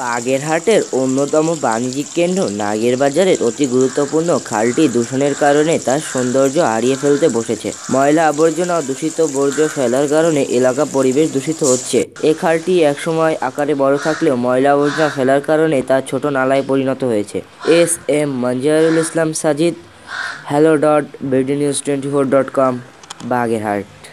বাগেরহাটের অন্যতম বাণিজ্যিক কেন্দ্র নাগের বাজারের অতি গুরুত্বপূর্ণ খালটি দূষণের কারণে তার সৌন্দর্য হারিয়ে ফেলতে বসেছে ময়লা আবর্জনা দূষিত বর্জ্য ফেলার কারণে এলাকা পরিবেশ দূষিত হচ্ছে এ খালটি একসময় আকারে বড় থাকলেও ময়লা আবর্জনা ফেলার কারণে তার ছোট নালায় পরিণত হয়েছে S M Manjarul Islam Sajid hello dot BD news twenty four dot com Bagerhat